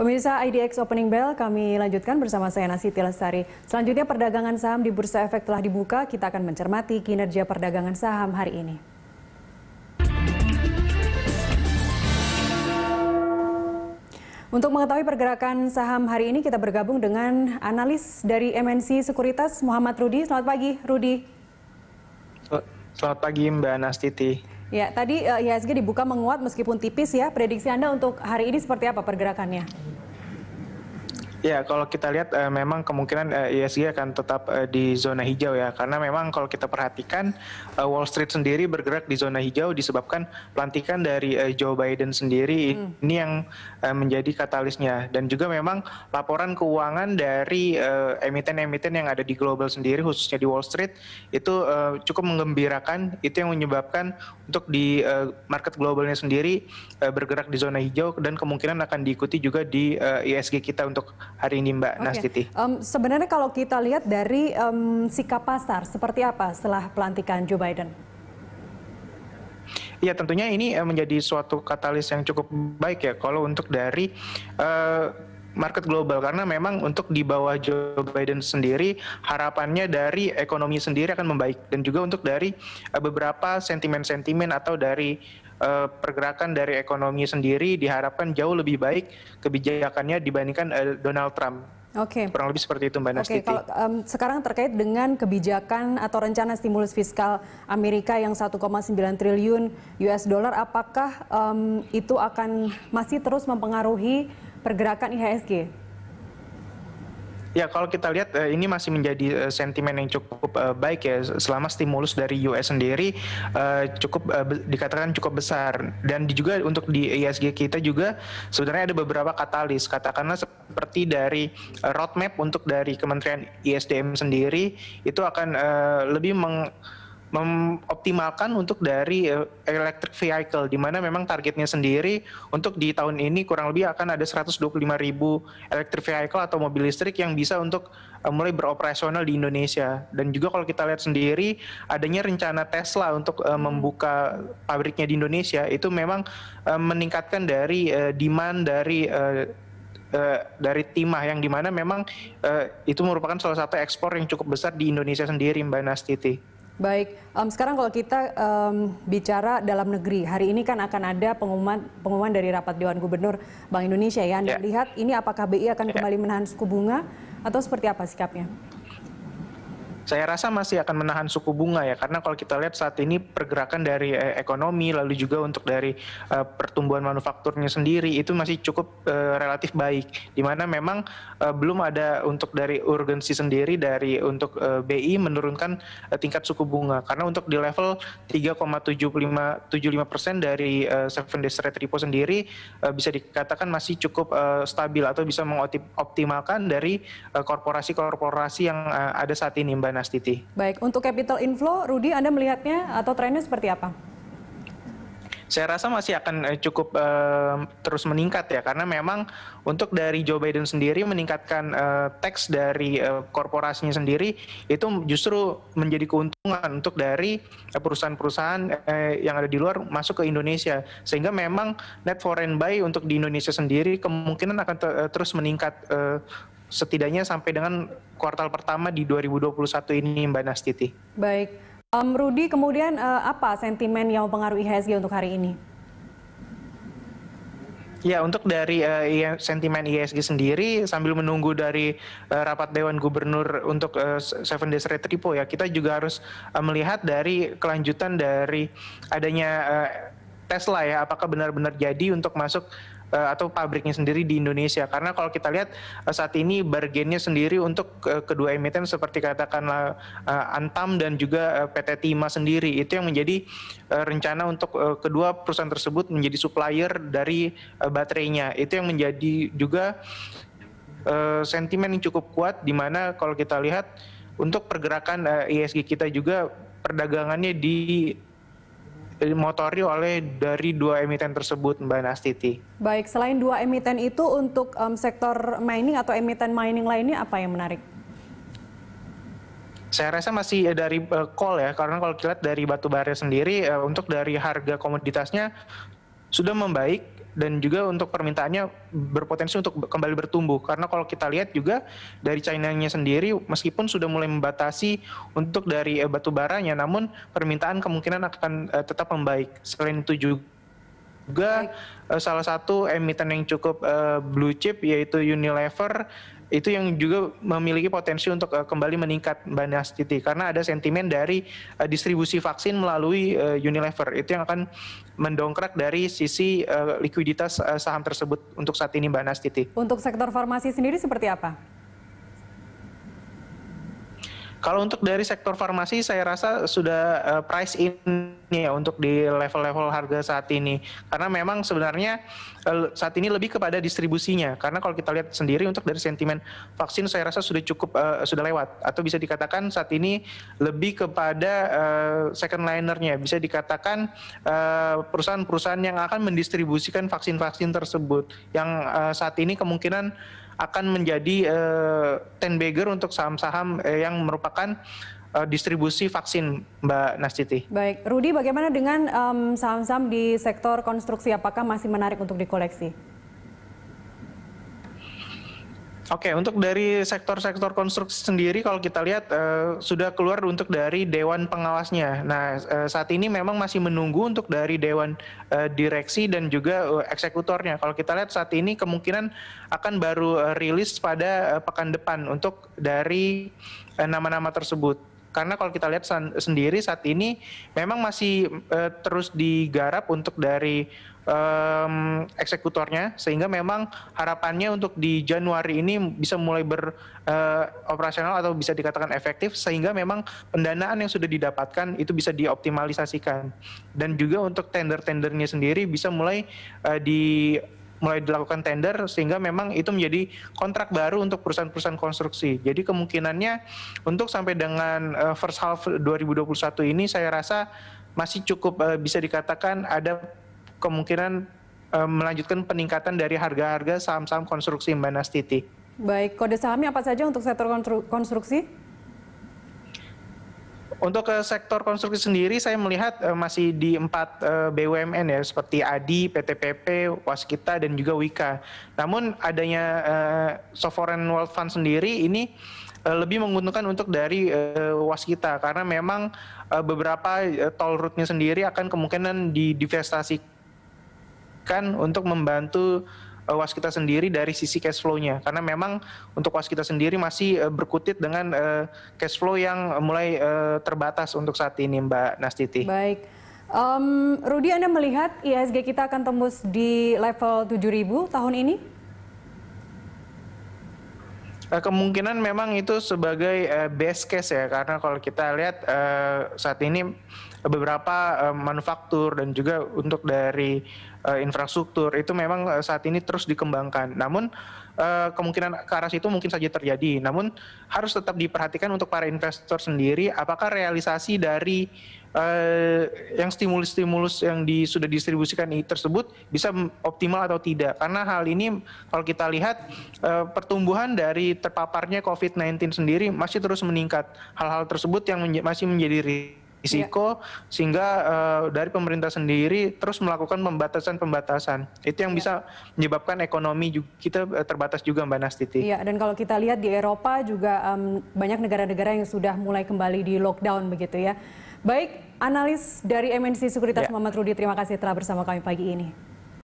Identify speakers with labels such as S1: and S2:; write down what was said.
S1: Pemirsa IDX Opening Bell, kami lanjutkan bersama saya Nasi Lestari. Selanjutnya perdagangan saham di Bursa Efek telah dibuka, kita akan mencermati kinerja perdagangan saham hari ini. Untuk mengetahui pergerakan saham hari ini, kita bergabung dengan analis dari MNC Sekuritas, Muhammad Rudi. Selamat pagi, Rudi.
S2: Selamat pagi, Mbak Nastiti.
S1: Ya, tadi eh, IHSG dibuka menguat meskipun tipis ya. Prediksi Anda untuk hari ini seperti apa pergerakannya?
S2: Ya, kalau kita lihat uh, memang kemungkinan uh, eh, ISG e akan tetap uh, di zona hijau ya, karena memang kalau kita perhatikan uh, Wall Street sendiri bergerak di zona hijau disebabkan pelantikan dari uh, Joe Biden sendiri hmm. ini yang uh, menjadi katalisnya dan juga memang laporan keuangan dari emiten-emiten uh, yang ada di global sendiri khususnya di Wall Street itu uh, cukup menggembirakan, itu yang menyebabkan untuk di uh, market globalnya sendiri uh, bergerak di zona hijau dan kemungkinan akan diikuti juga di uh, ISG e kita untuk hari ini Mbak okay. Nastiti.
S1: Um, sebenarnya kalau kita lihat dari um, sikap pasar seperti apa setelah pelantikan Joe Biden?
S2: Ya tentunya ini eh, menjadi suatu katalis yang cukup baik ya kalau untuk dari uh, market global karena memang untuk di bawah Joe Biden sendiri harapannya dari ekonomi sendiri akan membaik dan juga untuk dari uh, beberapa sentimen-sentimen atau dari uh, pergerakan dari ekonomi sendiri diharapkan jauh lebih baik kebijakannya dibandingkan uh, Donald Trump Oke. Okay. Kurang lebih seperti itu Mbak Nastiti. Oke, okay,
S1: um, sekarang terkait dengan kebijakan atau rencana stimulus fiskal Amerika yang 1,9 triliun US dollar, apakah um, itu akan masih terus mempengaruhi pergerakan IHSG?
S2: Ya, kalau kita lihat eh, ini masih menjadi eh, sentimen yang cukup eh, baik ya selama stimulus dari US sendiri cukup dikatakan cukup besar dan juga untuk di ISG kita juga sebenarnya ada beberapa katalis katakanlah seperti dari roadmap untuk dari Kementerian ISDM sendiri itu akan lebih meng memoptimalkan untuk dari eh, electric vehicle di mana memang targetnya sendiri untuk di tahun ini kurang lebih akan ada 125 ribu electric vehicle atau mobil listrik yang bisa untuk eh, mulai beroperasional di Indonesia dan juga kalau kita lihat sendiri adanya rencana Tesla untuk eh, hmm. membuka pabriknya di Indonesia itu memang meningkatkan dari demand dari Uh, dari timah yang dimana memang uh, itu merupakan salah satu ekspor yang cukup besar di Indonesia sendiri Mbak Nastiti.
S1: Baik, um, sekarang kalau kita um, bicara dalam negeri, hari ini kan akan ada pengumuman pengumuman dari rapat Dewan Gubernur Bank Indonesia ya. Anda yeah. lihat ini apakah BI akan yeah. kembali menahan suku bunga atau seperti apa sikapnya?
S2: saya rasa masih akan menahan suku bunga ya karena kalau kita lihat saat ini pergerakan dari eh, ekonomi lalu juga untuk dari eh, pertumbuhan manufakturnya sendiri itu masih cukup eh, relatif baik di mana memang eh, belum ada untuk dari urgensi sendiri dari untuk eh, BI menurunkan eh, tingkat suku bunga karena untuk di level 3,75 dari eh, seven days rate repo sendiri eh, bisa dikatakan masih cukup eh, stabil atau bisa mengoptimalkan dari eh, korporasi-korporasi eh, yang eh, ada saat ini Mbak Mbak Nastiti.
S1: Baik, untuk capital inflow, Rudi Anda melihatnya atau trennya seperti apa?
S2: saya rasa masih akan eh, cukup uh, terus meningkat ya karena memang untuk dari Joe Biden sendiri meningkatkan uh, tax dari uh, korporasinya sendiri itu justru menjadi keuntungan untuk dari perusahaan-perusahaan uh, yang ada di luar masuk ke Indonesia sehingga memang net foreign buy untuk di Indonesia sendiri kemungkinan akan ter terus meningkat uh, setidaknya sampai dengan kuartal pertama di 2021 ini Mbak Nastiti.
S1: Baik. Um, Rudi, kemudian uh, apa sentimen yang mempengaruhi IHSG untuk hari ini?
S2: Ya, untuk dari uh, sentimen ISG sendiri sambil menunggu dari uh, rapat Dewan Gubernur untuk uh, Seven Days Retripo ya, kita juga harus uh, melihat dari kelanjutan dari adanya Tesla ya apakah benar-benar jadi untuk masuk eh, atau pabriknya sendiri di Indonesia karena kalau kita lihat eh, saat ini bargainnya sendiri untuk eh, kedua emiten seperti katakanlah Antam dan juga PT Timah sendiri itu yang menjadi rencana untuk kedua perusahaan tersebut menjadi supplier dari baterainya itu yang menjadi juga sentimen yang cukup kuat di mana kalau kita lihat untuk pergerakan uh, ISG kita juga perdagangannya di dimotori oleh dari dua emiten tersebut Mbak Nastiti.
S1: Baik, selain dua emiten itu untuk um, sektor mining atau emiten mining lainnya apa yang menarik?
S2: Saya rasa masih eh, dari uh, coal ya, karena kalau kita lihat dari batu bara sendiri uh, untuk dari harga komoditasnya sudah membaik dan juga untuk permintaannya berpotensi untuk kembali bertumbuh karena kalau kita lihat juga dari China-nya sendiri meskipun sudah mulai membatasi untuk dari eh, batu baranya namun permintaan kemungkinan akan uh, tetap membaik selain itu juga juga eh, salah satu emiten yang cukup uh, blue chip yaitu Unilever itu yang juga memiliki potensi untuk uh, kembali meningkat Mbak Nastiti karena ada sentimen dari uh, distribusi vaksin melalui uh, Unilever itu yang akan mendongkrak dari sisi uh, likuiditas uh, saham tersebut untuk saat ini
S1: Mbak Nastiti. Untuk sektor farmasi sendiri seperti apa?
S2: Kalau untuk dari sektor farmasi saya rasa sudah uh, price in ya untuk di level-level harga saat ini karena memang sebenarnya eh, saat ini lebih kepada distribusinya karena kalau kita lihat sendiri untuk dari sentimen vaksin saya rasa sudah cukup uh, sudah lewat atau bisa dikatakan saat ini lebih kepada uh, second linernya bisa dikatakan perusahaan-perusahaan yang akan mendistribusikan vaksin-vaksin tersebut yang uh, saat ini kemungkinan akan menjadi uh, ten bagger untuk saham-saham yang merupakan Eh, distribusi vaksin, Mbak Nastiti.
S1: Baik, Rudi, bagaimana dengan saham-saham um, di sektor konstruksi? Apakah masih menarik untuk dikoleksi?
S2: Oke, okay, untuk dari sektor-sektor konstruksi sendiri, kalau kita lihat uh, sudah keluar untuk dari dewan pengawasnya. Nah, uh, saat ini memang masih menunggu untuk dari dewan uh, direksi dan juga uh, eksekutornya. Kalau kita lihat saat ini kemungkinan akan baru uh, rilis pada uh, pekan depan untuk dari nama-nama uh, nama -nama tersebut karena kalau kita lihat sendiri saat ini memang masih uh, terus digarap untuk dari um, eksekutornya sehingga memang harapannya untuk di Januari ini bisa mulai beroperasional eh, uh, atau bisa dikatakan efektif sehingga memang pendanaan yang sudah didapatkan itu bisa dioptimalisasikan dan juga untuk tender-tendernya sendiri bisa mulai uh, di mulai dilakukan tender sehingga memang itu menjadi kontrak baru untuk perusahaan-perusahaan konstruksi. Jadi kemungkinannya untuk sampai dengan uh, first half 2021 ini saya rasa masih cukup uh, bisa dikatakan ada kemungkinan uh, melanjutkan peningkatan dari harga-harga saham-saham konstruksi Mbak Nastiti.
S1: Baik, kode sahamnya apa saja untuk sektor konstruksi?
S2: Untuk ke sektor konstruksi sendiri saya melihat uh, masih di empat uh, eh, BUMN ya seperti Adi, PTPP, Waskita dan juga Wika. Namun adanya uh, sovereign wealth fund sendiri ini uh, lebih menguntungkan untuk dari uh, Waskita karena memang uh, beberapa uh, tol rutnya sendiri akan kemungkinan didivestasikan untuk membantu Eh, kita sendiri dari sisi cash flow-nya karena memang untuk kita sendiri masih eh, berkutit dengan eh, cash flow yang mulai terbatas untuk saat ini Mbak Nastiti.
S1: Baik. Um, Rudi Anda melihat ISG kita akan tembus di level 7000 tahun ini?
S2: kemungkinan memang itu sebagai best case ya karena kalau kita lihat saat ini beberapa manufaktur dan juga untuk dari uh, infrastruktur itu memang uh, saat ini terus dikembangkan. Namun uh, kemungkinan ke arah situ mungkin saja terjadi. Namun harus tetap diperhatikan untuk para investor sendiri apakah realisasi dari uh, yang stimulus-stimulus yang di, sudah distribusikan tersebut bisa optimal atau tidak. Karena hal ini kalau kita lihat uh, pertumbuhan dari terpaparnya COVID-19 sendiri masih terus meningkat. Hal-hal tersebut yang menj masih menjadi risiko yeah. sehingga uh, dari pemerintah sendiri terus melakukan pembatasan-pembatasan itu yang yeah. bisa menyebabkan ekonomi juga, kita eh, terbatas juga mbak Nastiti.
S1: Iya yeah, dan kalau kita lihat di Eropa juga um, banyak negara-negara yang sudah mulai kembali di lockdown begitu ya. Baik analis dari MNC Sekuritas yeah. Muhammad Rudi terima kasih telah bersama kami pagi ini.